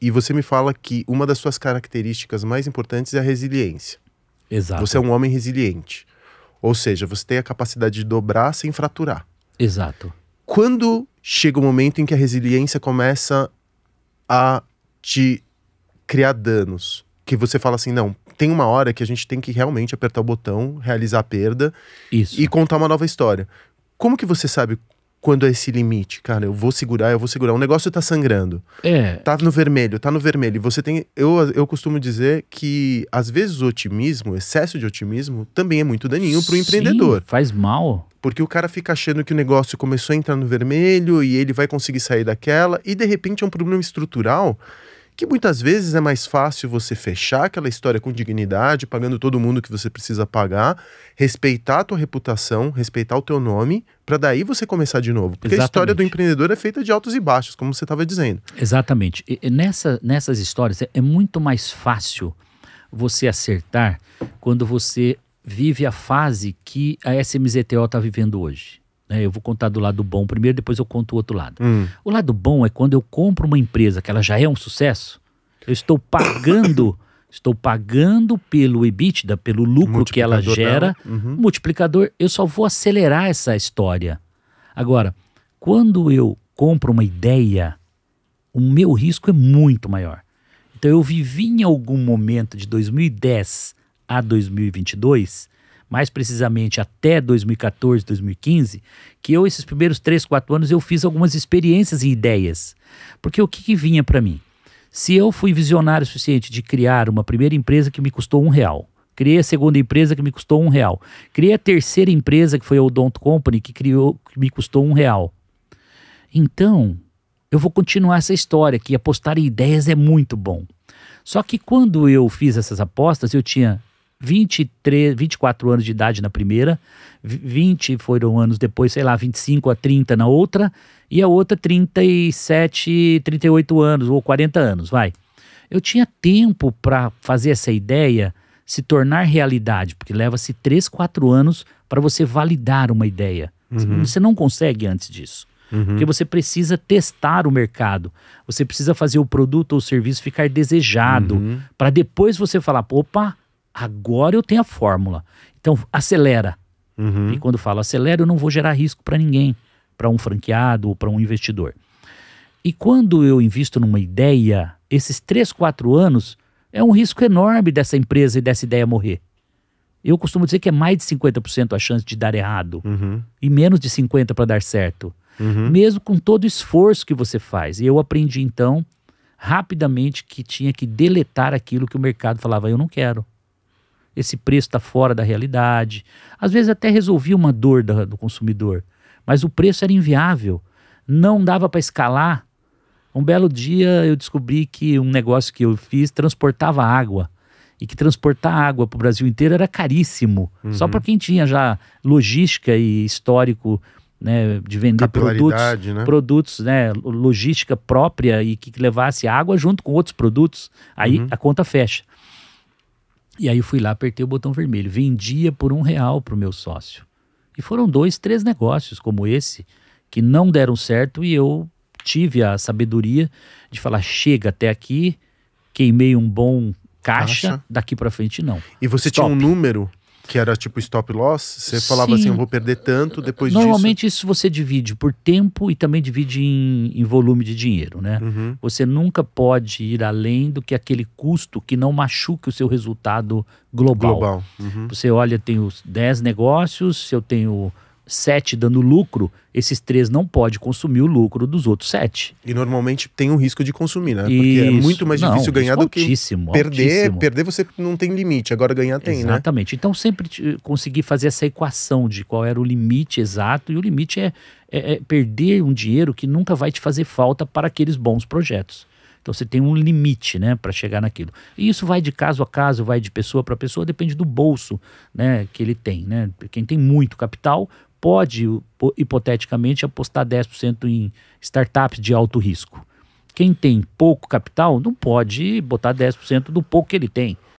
E você me fala que uma das suas características mais importantes é a resiliência. Exato. Você é um homem resiliente. Ou seja, você tem a capacidade de dobrar sem fraturar. Exato. Quando chega o momento em que a resiliência começa a te criar danos, que você fala assim, não, tem uma hora que a gente tem que realmente apertar o botão, realizar a perda Isso. e contar uma nova história. Como que você sabe quando é esse limite, cara? Eu vou segurar, eu vou segurar. O negócio tá sangrando. É. Tá no vermelho, tá no vermelho. E você tem. Eu, eu costumo dizer que, às vezes, o otimismo, o excesso de otimismo, também é muito daninho pro Sim, empreendedor. Faz mal. Porque o cara fica achando que o negócio começou a entrar no vermelho e ele vai conseguir sair daquela, e de repente é um problema estrutural que muitas vezes é mais fácil você fechar aquela história com dignidade, pagando todo mundo que você precisa pagar, respeitar a tua reputação, respeitar o teu nome, para daí você começar de novo. Porque Exatamente. a história do empreendedor é feita de altos e baixos, como você estava dizendo. Exatamente. E nessa, nessas histórias é, é muito mais fácil você acertar quando você vive a fase que a SMZTO está vivendo hoje. Né? eu vou contar do lado bom primeiro, depois eu conto o outro lado. Hum. O lado bom é quando eu compro uma empresa que ela já é um sucesso, eu estou pagando, estou pagando pelo EBITDA, pelo lucro que ela gera, uhum. multiplicador, eu só vou acelerar essa história. Agora, quando eu compro uma ideia, o meu risco é muito maior. Então eu vivi em algum momento de 2010 a 2022 mais precisamente até 2014, 2015, que eu, esses primeiros três, quatro anos, eu fiz algumas experiências e ideias. Porque o que, que vinha para mim? Se eu fui visionário o suficiente de criar uma primeira empresa que me custou um real, criei a segunda empresa que me custou um real, criei a terceira empresa que foi a Odonto Company, que, criou, que me custou um real. Então, eu vou continuar essa história, que apostar em ideias é muito bom. Só que quando eu fiz essas apostas, eu tinha 23, 24 anos de idade na primeira, 20 foram anos depois, sei lá, 25 a 30 na outra, e a outra 37, 38 anos ou 40 anos, vai. Eu tinha tempo para fazer essa ideia se tornar realidade, porque leva-se 3, 4 anos para você validar uma ideia. Uhum. Você não consegue antes disso. Uhum. Porque você precisa testar o mercado, você precisa fazer o produto ou serviço ficar desejado, uhum. para depois você falar: opa, Agora eu tenho a fórmula. Então, acelera. Uhum. E quando falo acelera, eu não vou gerar risco para ninguém, para um franqueado ou para um investidor. E quando eu invisto numa ideia, esses três, quatro anos, é um risco enorme dessa empresa e dessa ideia morrer. Eu costumo dizer que é mais de 50% a chance de dar errado uhum. e menos de 50% para dar certo, uhum. mesmo com todo o esforço que você faz. E eu aprendi então, rapidamente, que tinha que deletar aquilo que o mercado falava: eu não quero esse preço está fora da realidade. Às vezes até resolvia uma dor do, do consumidor, mas o preço era inviável, não dava para escalar. Um belo dia eu descobri que um negócio que eu fiz transportava água e que transportar água para o Brasil inteiro era caríssimo, uhum. só para quem tinha já logística e histórico né, de vender produtos, né? produtos, né, logística própria e que levasse água junto com outros produtos, aí uhum. a conta fecha. E aí eu fui lá, apertei o botão vermelho, vendia por um real para o meu sócio. E foram dois, três negócios como esse que não deram certo e eu tive a sabedoria de falar: chega até aqui, queimei um bom caixa, caixa. daqui para frente não. E você Stop. tinha um número que era tipo stop loss, você falava assim, Sim. assim, eu vou perder tanto depois Normalmente disso. isso você divide por tempo e também divide em, em volume de dinheiro, né? Uhum. Você nunca pode ir além do que aquele custo que não machuque o seu resultado global. global. Uhum. Você olha, eu tenho 10 negócios, eu tenho sete dando lucro, esses três não podem consumir o lucro dos outros sete. E normalmente tem um risco de consumir, né? Porque é Isso. é muito mais difícil ganhar do que altíssimo, perder. Altíssimo. Perder você não tem limite, agora ganhar tem, Exatamente. né? Exatamente. Então sempre consegui fazer essa equação de qual era o limite exato, e o limite é, é, é perder um dinheiro que nunca vai te fazer falta para aqueles bons projetos. Então você tem um limite, né, para chegar naquilo. E isso vai de caso a caso, vai de pessoa para pessoa, depende do bolso, né, que ele tem, né? Quem tem muito capital pode, hipoteticamente, apostar 10% em startups de alto risco. Quem tem pouco capital não pode botar 10% do pouco que ele tem.